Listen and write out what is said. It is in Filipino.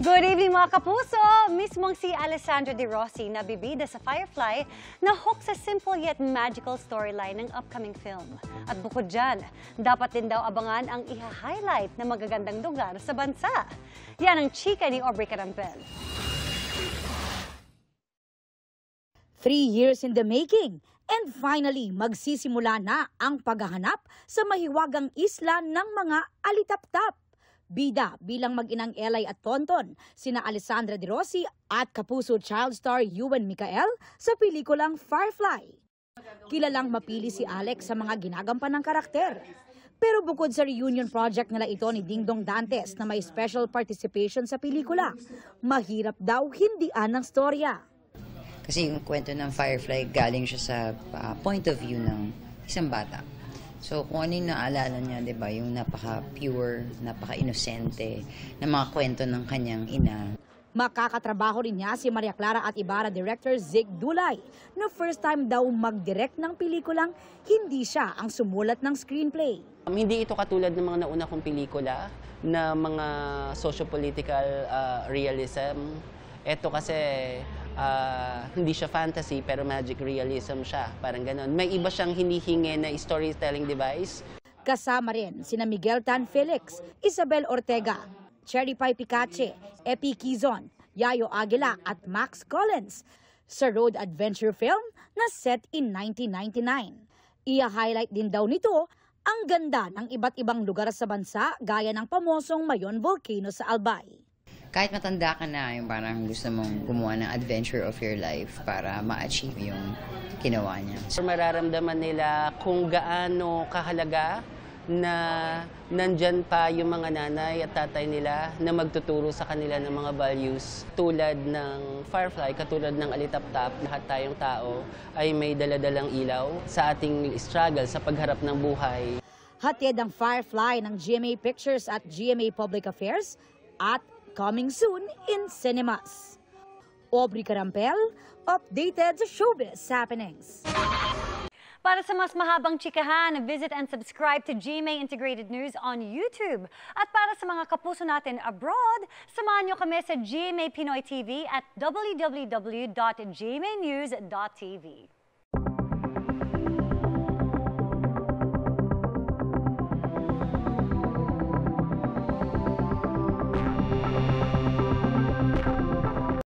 Good evening mga kapuso! Mismong si Alessandra De Rossi na bibida sa Firefly na hook sa simple yet magical storyline ng upcoming film. At bukod dyan, dapat din daw abangan ang iha-highlight na magagandang lugar sa bansa. Yan ang chika ni Aubrey Carampel. Three years in the making, And finally, magsisimula na ang paghahanap sa mahiwagang isla ng mga alitaptap bida bilang mag-inang Elay at Tonton, sina Alessandra De Rossi at kapuso child star Ewan Mikael sa pelikulang Firefly. Kilalang mapili si Alex sa mga ginagampan ng karakter. Pero bukod sa reunion project nila ito ni Dingdong Dantes na may special participation sa pelikula, mahirap daw hindian ng storya. Kasi yung kwento ng Firefly galing siya sa uh, point of view ng isang bata. So, kung ano yung naalala niya, di ba, yung napaka-pure, napaka-inosente na mga kwento ng kanyang ina. Makakatrabaho rin niya si Maria Clara at Ibarra director Zig Dulay na first time daw mag-direct ng pelikulang hindi siya ang sumulat ng screenplay. Um, hindi ito katulad ng mga nauna kong pelikula na mga socio-political uh, realism. Ito kasi uh, hindi siya fantasy pero magic realism siya. Parang ganun. May iba siyang hinihingi na storytelling device. Kasama rin sina Miguel Tan Felix, Isabel Ortega, Cherry Pie Picache, Epi Kizon, Yayo Aguila at Max Collins sa road adventure film na set in 1999. Iya-highlight din daw nito ang ganda ng iba't ibang lugar sa bansa gaya ng pamosong Mayon Volcano sa Albay kahit matanda ka na, yung parang gusto mong gumawa ng adventure of your life para ma-achieve yung kinawa niya. So mararamdaman nila kung gaano kahalaga na nandyan pa yung mga nanay at tatay nila na magtuturo sa kanila ng mga values. Tulad ng Firefly, katulad ng Alitaptap, lahat tayong tao ay may daladalang ilaw sa ating struggle sa pagharap ng buhay. Hatid ang Firefly ng GMA Pictures at GMA Public Affairs at Coming soon in cinemas. Aubrey Carampel, updated sa showbiz happenings. Para sa mas mahabang chikahan, visit and subscribe to GMA Integrated News on YouTube. At para sa mga kapuso natin abroad, samahan nyo kami sa GMA Pinoy TV at www.gmanews.tv.